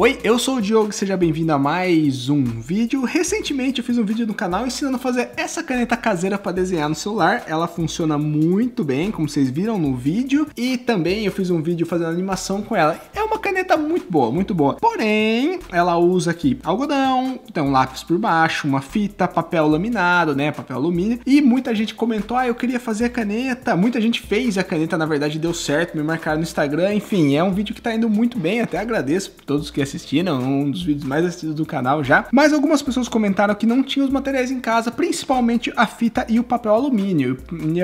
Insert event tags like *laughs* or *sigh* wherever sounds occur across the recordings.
Oi, eu sou o Diogo, seja bem-vindo a mais um vídeo. Recentemente eu fiz um vídeo no canal ensinando a fazer essa caneta caseira para desenhar no celular. Ela funciona muito bem, como vocês viram no vídeo, e também eu fiz um vídeo fazendo animação com ela. É uma caneta muito boa, muito boa. Porém, ela usa aqui algodão, tem um lápis por baixo, uma fita, papel laminado, né, papel alumínio. E muita gente comentou: "Ah, eu queria fazer a caneta". Muita gente fez a caneta, na verdade deu certo, me marcaram no Instagram, enfim, é um vídeo que está indo muito bem, até agradeço por todos que assistiram, é um dos vídeos mais assistidos do canal já. Mas algumas pessoas comentaram que não tinham os materiais em casa, principalmente a fita e o papel alumínio.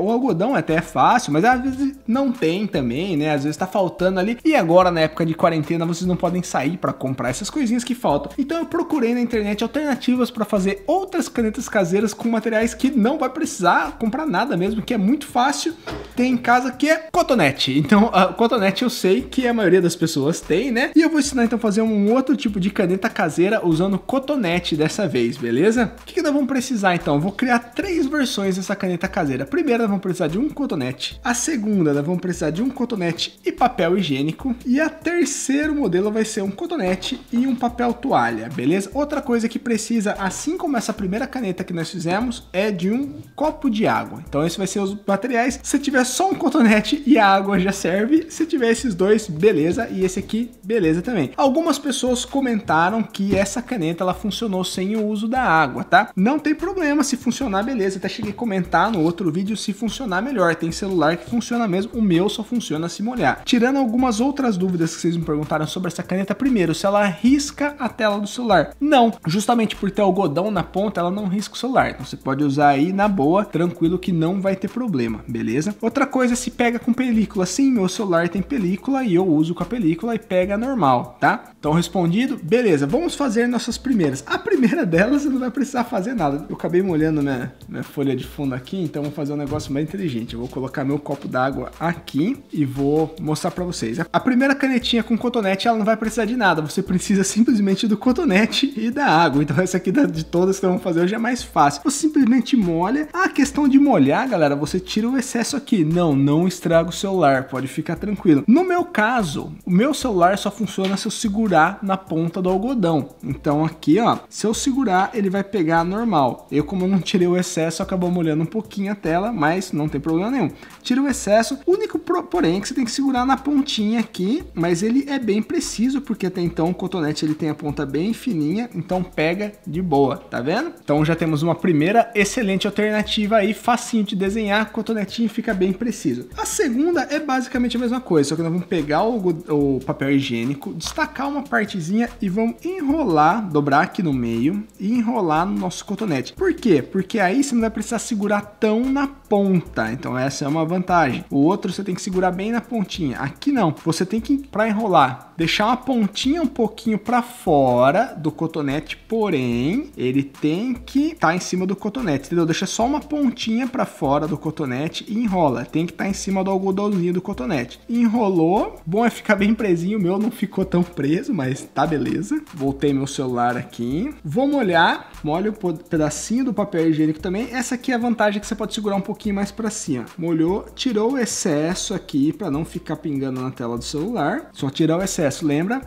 O algodão até é fácil, mas às vezes não tem também, né? Às vezes tá faltando ali. E agora, na época de quarentena, vocês não podem sair para comprar essas coisinhas que faltam. Então eu procurei na internet alternativas para fazer outras canetas caseiras com materiais que não vai precisar comprar nada mesmo, que é muito fácil tem em casa que é cotonete. Então, a cotonete eu sei que a maioria das pessoas tem, né? E eu vou ensinar então a fazer um outro tipo de caneta caseira usando cotonete dessa vez, beleza? O que, que nós vamos precisar então? Eu vou criar três versões dessa caneta caseira. A primeira nós vamos precisar de um cotonete, a segunda nós vamos precisar de um cotonete e papel higiênico e a terceiro modelo vai ser um cotonete e um papel toalha, beleza? Outra coisa que precisa, assim como essa primeira caneta que nós fizemos, é de um copo de água. Então esse vai ser os materiais. Se tiver só um cotonete e a água já serve. Se tiver esses dois, beleza. E esse aqui, beleza também. Algumas pessoas comentaram que essa caneta ela funcionou sem o uso da água, tá? Não tem problema se funcionar, beleza. Até cheguei a comentar no outro vídeo se funcionar melhor. Tem celular que funciona mesmo. O meu só funciona se molhar. Tirando algumas outras dúvidas que vocês me perguntaram sobre essa caneta, primeiro, se ela risca a tela do celular. Não, justamente por ter algodão na ponta, ela não risca o celular. Então você pode usar aí na boa, tranquilo que não vai ter problema, beleza? Outra Outra coisa se pega com película. Sim, meu celular tem película e eu uso com a película e pega normal, tá? Então respondido, beleza, vamos fazer nossas primeiras. A primeira *laughs* delas você não vai precisar fazer nada. Eu acabei molhando minha, minha folha de fundo aqui, então vou fazer um negócio mais inteligente. Eu vou colocar meu copo d'água aqui e vou mostrar para vocês. A primeira canetinha com cotonete, ela não vai precisar de nada. Você precisa *laughs* simplesmente do cotonete e da água. Então essa aqui de todas que eu vou fazer hoje é mais fácil. Você simplesmente molha. A questão de molhar, galera, você tira o excesso aqui não, não estraga o celular, pode ficar tranquilo. No meu caso, o meu celular só funciona se eu segurar na ponta do algodão. Então aqui, ó, se eu segurar, ele vai pegar normal. Eu, como eu não tirei o excesso, acabou molhando um pouquinho a tela, mas não tem problema nenhum. Tira o excesso, o único pro, porém é que você tem que segurar na pontinha aqui, mas ele é bem preciso, porque até então o cotonete ele tem a ponta bem fininha, então pega de boa, tá vendo? Então já temos uma primeira excelente alternativa aí, facinho de desenhar, cotonetinho fica bem preciso. A segunda é basicamente a mesma coisa, só que nós vamos pegar o, o papel higiênico, destacar uma partezinha e vamos enrolar, dobrar aqui no meio e enrolar no nosso cotonete. Por quê? Porque aí você não vai precisar segurar tão na ponta, então essa é uma vantagem. O outro você tem que segurar bem na pontinha, aqui não. Você tem que, para enrolar, deixar uma pontinha um pouquinho para fora do cotonete, porém, ele tem que estar tá em cima do cotonete, entendeu? Deixa só uma pontinha para fora do cotonete e enrola. Tem que estar tá em cima do algodãozinho do cotonete. Enrolou, bom é ficar bem presinho, o meu não ficou tão preso, mas tá beleza. Voltei meu celular aqui. Vou molhar, molho um pedacinho do papel higiênico também. Essa aqui é a vantagem que você pode segurar um pouquinho mais para cima. Molhou, tirou o excesso aqui para não ficar pingando na tela do celular. Só tirar o excesso processo, lembra?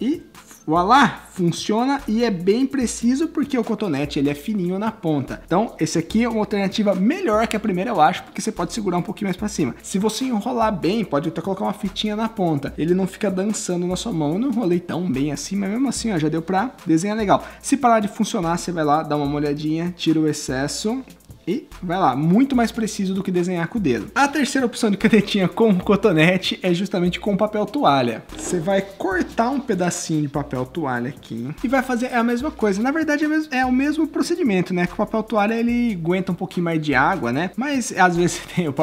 E Voilá, funciona e é bem preciso porque o cotonete ele é fininho na ponta. Então esse aqui é uma alternativa melhor que a primeira eu acho, porque você pode segurar um pouquinho mais para cima. Se você enrolar bem, pode até colocar uma fitinha na ponta, ele não fica dançando na sua mão. Eu não enrolei tão bem assim, mas mesmo assim ó, já deu para desenhar legal. Se parar de funcionar, você vai lá, dá uma olhadinha tira o excesso e vai lá, muito mais preciso do que desenhar com o dedo. A terceira opção de canetinha com cotonete é justamente com papel toalha. Você vai cortar um pedacinho de papel toalha aqui e vai fazer a mesma coisa. Na verdade é, é o mesmo procedimento, né? Que o papel toalha ele aguenta um pouquinho mais de água, né? Mas às vezes *laughs* você tem o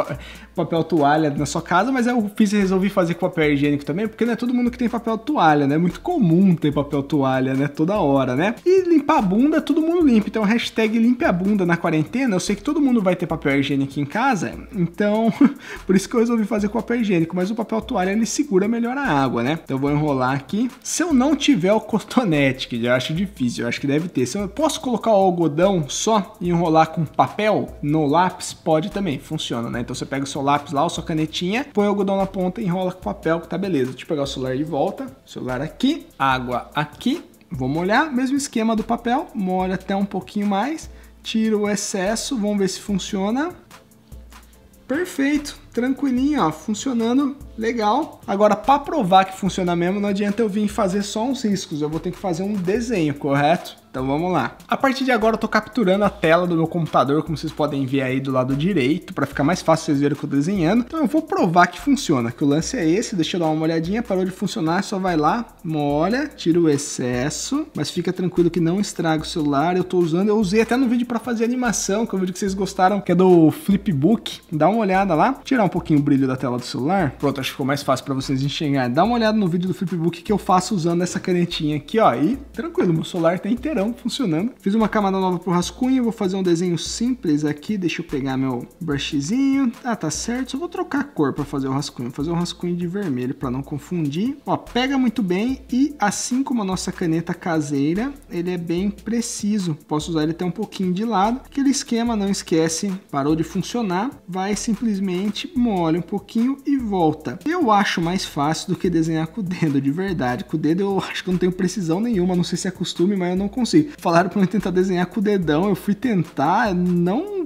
papel toalha na sua casa, mas eu fiz e resolvi fazer com papel higiênico também, porque não é todo mundo que tem papel toalha, né? É muito comum ter papel toalha, né? Toda hora, né? E limpar a bunda, todo mundo limpa. Então hashtag limpe a bunda na quarentena, eu sei sei que todo mundo vai ter papel higiênico em casa, então *laughs* por isso que eu resolvi fazer com papel higiênico, mas o papel toalha ele segura melhor a água, né? Então eu vou enrolar aqui. Se eu não tiver o cotonete, que eu acho difícil, eu acho que deve ter. Se eu posso colocar o algodão só e enrolar com papel no lápis, pode também, funciona, né? Então você pega o seu lápis lá, ou sua canetinha, põe o algodão na ponta e enrola com papel, que tá beleza. Deixa eu pegar o celular de volta, celular aqui, água aqui, vou molhar, mesmo esquema do papel, molha até um pouquinho mais, tira o excesso, vamos ver se funciona. Perfeito tranquilinho, ó, funcionando legal. Agora, para provar que funciona mesmo, não adianta eu vir fazer só uns riscos, eu vou ter que fazer um desenho, correto? Então vamos lá. A partir de agora eu tô capturando a tela do meu computador, como vocês podem ver aí do lado direito, para ficar mais fácil vocês verem o que eu tô desenhando. Então eu vou provar que funciona, que o lance é esse, deixa eu dar uma olhadinha, parou de funcionar, só vai lá, molha, tira o excesso, mas fica tranquilo que não estraga o celular, eu tô usando, eu usei até no vídeo para fazer animação, que é o vídeo que vocês gostaram, que é do Flipbook, dá uma olhada lá, tira tirar um pouquinho o brilho da tela do celular, pronto, acho que ficou mais fácil para vocês enxergar, dá uma olhada no vídeo do flipbook que eu faço usando essa canetinha aqui, ó, e tranquilo, meu celular tá inteirão funcionando. Fiz uma camada nova pro rascunho, vou fazer um desenho simples aqui, deixa eu pegar meu brushzinho, ah, tá certo, só vou trocar a cor para fazer o rascunho, vou fazer um rascunho de vermelho para não confundir. Ó, pega muito bem e assim como a nossa caneta caseira, ele é bem preciso, posso usar ele até um pouquinho de lado, aquele esquema não esquece, parou de funcionar, vai simplesmente molha um pouquinho e volta. Eu acho mais fácil do que desenhar com o dedo, de verdade. Com o dedo eu acho que eu não tenho precisão nenhuma, não sei se é costume, mas eu não consigo. Falaram para eu tentar desenhar com o dedão, eu fui tentar, não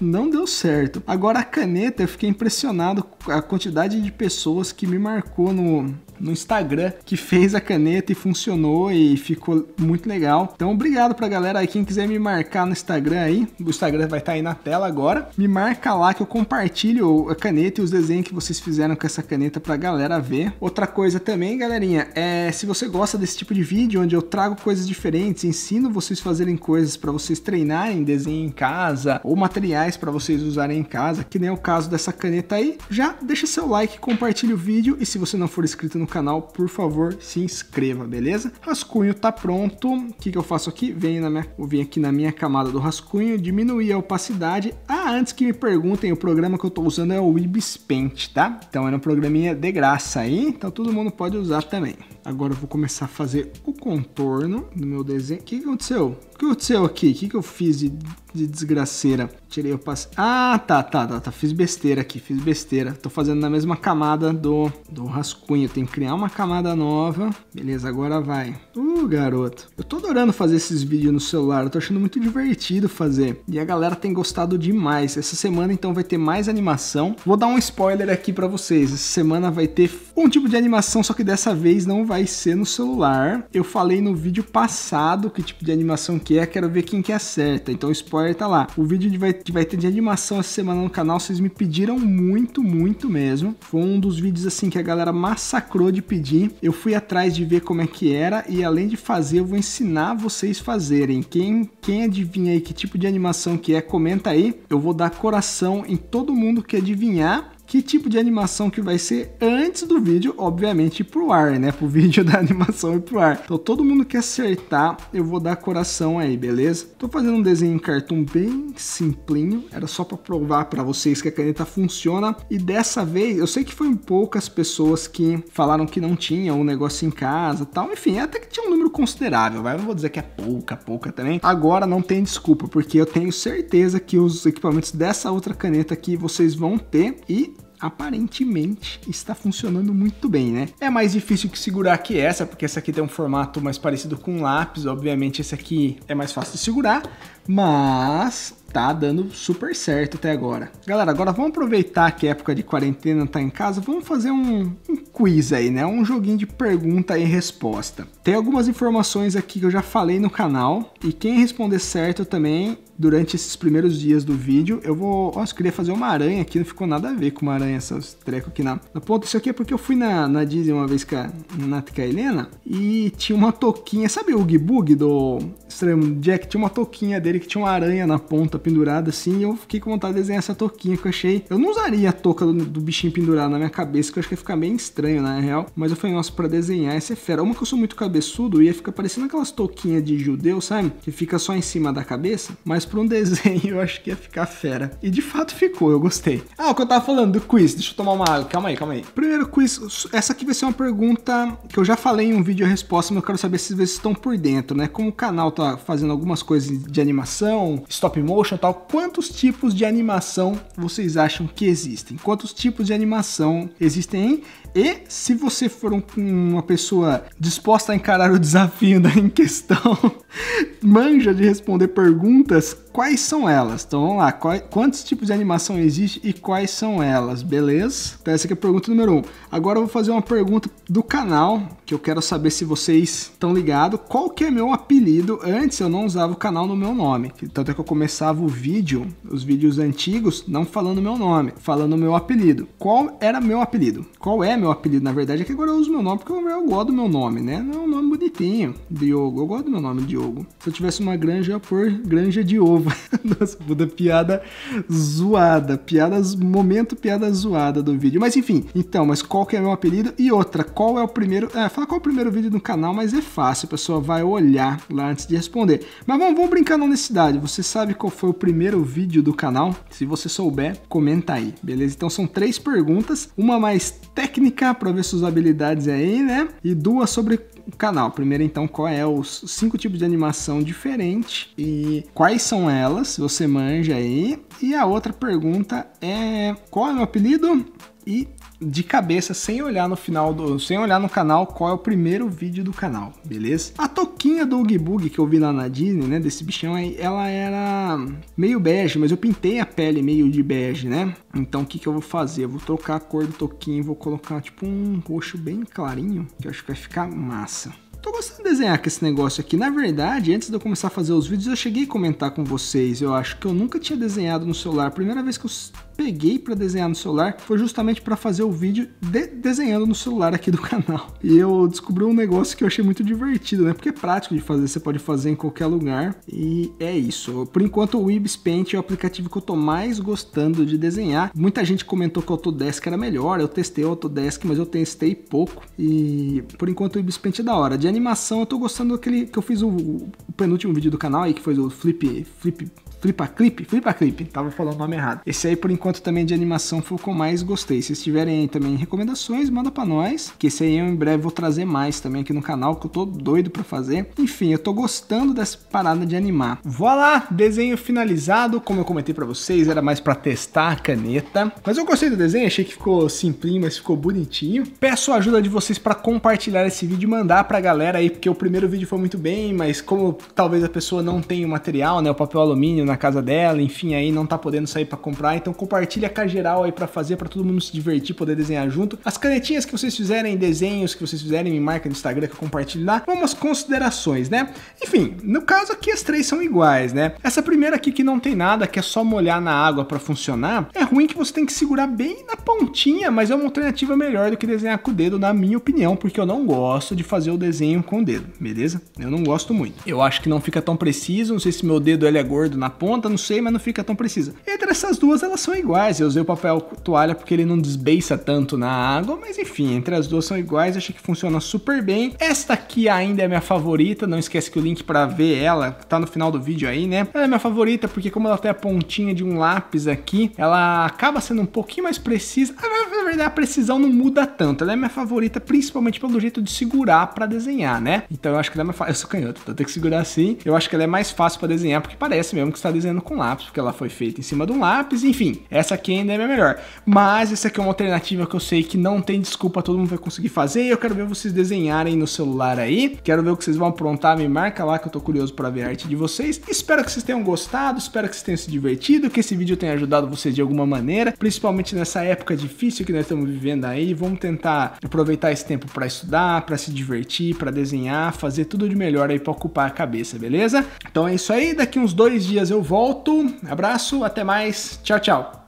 não deu certo. Agora a caneta, eu fiquei impressionado com a quantidade de pessoas que me marcou no, no Instagram que fez a caneta e funcionou e ficou muito legal. Então, obrigado pra galera aí. Quem quiser me marcar no Instagram aí, o Instagram vai estar tá aí na tela agora. Me marca lá que eu compartilho a caneta e os desenhos que vocês fizeram com essa caneta pra galera ver. Outra coisa também, galerinha, é se você gosta desse tipo de vídeo onde eu trago coisas diferentes, ensino vocês fazerem coisas para vocês treinarem desenho em casa ou materiais para vocês usarem em casa, que nem é o caso dessa caneta aí, já deixa seu like, compartilha o vídeo e se você não for inscrito no no canal, por favor, se inscreva, beleza? Rascunho tá pronto. O que, que eu faço aqui? vem na minha, eu aqui na minha camada do rascunho, diminuir a opacidade, ah, antes que me perguntem, o programa que eu estou usando é o Ibis Paint, tá? Então era é um programinha de graça aí, então todo mundo pode usar também. Agora eu vou começar a fazer o contorno do meu desenho. O que, aconteceu? O que aconteceu aqui? O que, eu fiz de, de desgraceira? Tirei o passe... Ah, tá, tá, tá, tá, Fiz besteira aqui, fiz besteira. Tô fazendo na mesma camada do, do rascunho. Tenho que criar uma camada nova. Beleza, agora vai. Uh, garoto. Eu tô adorando fazer esses vídeos no celular. Eu tô achando muito divertido fazer. E a galera tem gostado demais mais. Essa semana então vai ter mais animação. Vou dar um spoiler aqui para vocês. Essa semana vai ter um tipo de animação, só que dessa vez não vai ser no celular. Eu falei no vídeo passado que tipo de animação que é, quero ver quem que acerta. Então o spoiler tá lá. O vídeo que vai, que vai ter de animação essa semana no canal, vocês me pediram muito, muito mesmo. Foi um dos vídeos assim que a galera massacrou de pedir. Eu fui atrás de ver como é que era e além de fazer, eu vou ensinar vocês fazerem. Quem, quem adivinha aí que tipo de animação que é, comenta aí. Eu vou vou dar coração em todo mundo que adivinhar que tipo de animação que vai ser antes do vídeo, obviamente, pro ar, né? Pro *laughs* vídeo da animação e pro ar. Então todo mundo que acertar, eu vou dar coração aí, beleza? Tô fazendo um desenho em cartão bem simplinho, era só para provar para vocês que a caneta funciona. E dessa vez, eu sei que foi poucas pessoas que falaram que não tinha um negócio em casa, tal. Enfim, é até que tinha um número considerável, vai. Eu não vou dizer que é pouca, pouca também. Agora não tem desculpa, porque eu tenho certeza que os equipamentos dessa outra caneta aqui vocês vão ter e aparentemente está funcionando muito bem, né? É mais difícil que segurar que essa, porque essa aqui tem um formato mais parecido com um lápis, obviamente esse aqui é mais fácil de segurar, mas tá dando super certo até agora. Galera, agora vamos aproveitar que a é época de quarentena tá em casa, vamos fazer um, um quiz aí, né? Um joguinho de pergunta e resposta. Tem algumas informações aqui que eu já falei no canal e quem responder certo também durante esses primeiros dias do vídeo, eu vou... Nossa, eu queria fazer uma aranha aqui, não ficou nada a ver com uma aranha, essas treco aqui na, na ponta. Isso aqui é porque eu fui na, na Disney uma vez com a, Nath com a Helena e tinha uma touquinha, sabe o Oogie do Extremo Jack? Tinha uma touquinha dele que tinha uma aranha na ponta pendurada assim e eu fiquei com vontade de desenhar essa touquinha que eu achei... Eu não usaria a touca do, do bichinho pendurado na minha cabeça, que eu acho que ia ficar bem estranho estranho, né, na real. Mas eu falei, nossa, pra desenhar essa é fera. Uma que eu sou muito cabeçudo ia ficar parecendo aquelas touquinhas de judeu, sabe? Que fica só em cima da cabeça. Mas pra um *laughs* desenho eu acho que ia ficar fera. E de fato ficou, eu gostei. Ah, o que eu tava falando do quiz. Deixa eu tomar uma água. Calma aí, calma aí. Primeiro quiz, essa aqui vai ser uma pergunta que eu já falei em um vídeo a resposta, mas eu quero saber se vocês estão por dentro, né? Como o canal tá fazendo algumas coisas de animação, stop motion e tal, quantos tipos de animação vocês acham que existem? Quantos tipos de animação existem? E se você for um, uma pessoa disposta a encarar o desafio *laughs* da em questão, manja de responder perguntas, quais são elas? Então vamos lá, quantos tipos de animação existe e quais são elas, beleza? Então essa aqui é a pergunta número 1. Um. Agora eu vou fazer uma pergunta do canal, que eu quero saber se vocês estão ligados. Qual que é meu apelido? Antes eu não usava o canal no meu nome, tanto é que eu começava o vídeo, os vídeos antigos, não falando meu nome, falando meu apelido. Qual era meu apelido? Qual é meu apelido? Na verdade é que agora eu uso meu nome porque eu, eu gosto do meu nome, né? Não é um nome bonitinho, Diogo, eu gosto do meu nome, Diogo. Se eu tivesse uma granja, eu ia pôr Granja de Ovo *laughs* Nossa, Buda, piada zoada. Piadas, momento piada zoada do vídeo. Mas enfim, então, mas qual que é o meu apelido? E outra, qual é o primeiro... É, fala qual é o primeiro vídeo do canal, mas é fácil, a pessoa vai olhar lá antes de responder. Mas vamos, vamos brincar na honestidade. Você sabe qual foi o primeiro vídeo do canal? Se você souber, comenta aí, beleza? Então são três perguntas, uma mais técnica para ver suas habilidades aí, é né? E duas sobre canal. Primeiro, então, qual é os cinco tipos de animação diferente e quais são elas? Você manja aí. E a outra pergunta é: qual é o apelido? e de cabeça, sem olhar no final do, sem olhar no canal qual é o primeiro vídeo do canal, beleza? A toquinha do bug que eu vi lá na Disney, né, desse bichão aí, ela era meio bege, mas eu pintei a pele meio de bege, né? Então o que que eu vou fazer? Eu vou trocar a cor do toquinho, vou colocar tipo um roxo bem clarinho, que eu acho que vai ficar massa. Tô gostando de desenhar com esse negócio aqui. Na verdade, antes de eu começar a fazer os vídeos, eu cheguei a comentar com vocês. Eu acho que eu nunca tinha desenhado no celular. Primeira vez que eu peguei para desenhar no celular foi justamente para fazer o vídeo de desenhando no celular aqui do *laughs* canal. E eu descobri um negócio que eu achei muito divertido, né? Porque é prático de fazer, você pode fazer em qualquer lugar. E é isso. Por enquanto, o Ibis Paint é o aplicativo que eu tô mais gostando de desenhar. Muita gente comentou que o Autodesk era melhor. Eu testei o Autodesk, mas eu testei pouco. E por enquanto, o Ibis Paint é da hora. De animação, eu tô gostando daquele que eu fiz o, o penúltimo vídeo do canal aí, que foi o Flip, Flip Flipa Clip? Flipa Clip, tava falando o nome errado. Esse aí, por enquanto, também de animação foi o que eu mais gostei. Se vocês tiverem também recomendações, manda pra nós, que esse aí eu em breve vou trazer mais também aqui no canal, que eu tô doido pra fazer. Enfim, eu tô gostando dessa parada de animar. lá, desenho finalizado, como eu comentei pra vocês, era mais pra testar a caneta. Mas eu gostei do desenho, achei que ficou simplinho, mas ficou bonitinho. Peço a ajuda de vocês pra compartilhar esse vídeo e mandar pra galera aí, porque o primeiro vídeo foi muito bem, mas como talvez a pessoa não tenha o material, né, o papel alumínio na casa dela, enfim, aí não tá podendo sair para comprar, então compartilha com a geral aí para fazer para todo mundo se divertir, poder desenhar junto. As canetinhas que vocês fizerem, desenhos que vocês fizerem, me marca no Instagram que eu compartilho lá. Umas considerações, né? Enfim, no caso aqui as três são iguais, né? Essa primeira aqui que não tem nada, que é só molhar na água para funcionar, é ruim que você tem que segurar bem na pontinha, mas é uma alternativa melhor do que desenhar com o dedo, na minha opinião, porque eu não gosto de fazer o desenho com o dedo, beleza? Eu não gosto muito. Eu acho que não fica tão preciso, não sei se meu dedo ele é gordo na ponta, ponta, não sei, mas não fica tão precisa. Entre essas duas, elas são iguais. Eu usei o papel toalha porque ele não desbeiça tanto na água, mas enfim, entre as duas são iguais, achei que funciona super bem. Esta aqui ainda é minha favorita, não esquece que o link para ver ela tá no final do vídeo aí, né? Ela é minha favorita porque como ela tem a pontinha de um lápis aqui, ela acaba sendo um pouquinho mais precisa. Ah, na verdade, a precisão não muda tanto. Ela é minha favorita principalmente pelo jeito de segurar para desenhar, né? Então eu acho que ela é Eu sou canhoto, então eu tenho que segurar assim. Eu acho que ela é mais fácil para desenhar porque parece mesmo que está desenhando com lápis, porque ela foi feita em cima de um lápis, enfim, essa aqui ainda é a melhor. Mas essa aqui é uma alternativa que eu sei que não tem desculpa, todo mundo vai conseguir fazer, e eu quero ver vocês desenharem no celular aí, quero ver o que vocês vão aprontar, me marca lá que eu tô curioso para ver a arte de vocês. Espero que vocês tenham gostado, espero que vocês tenham se divertido, que esse vídeo tenha ajudado vocês de alguma maneira, principalmente nessa época difícil que nós estamos vivendo aí, vamos tentar aproveitar esse tempo para estudar, para se divertir, para desenhar, fazer tudo de melhor aí para ocupar a cabeça, beleza? Então é isso aí, daqui uns dois dias eu eu volto. Abraço, até mais. Tchau, tchau.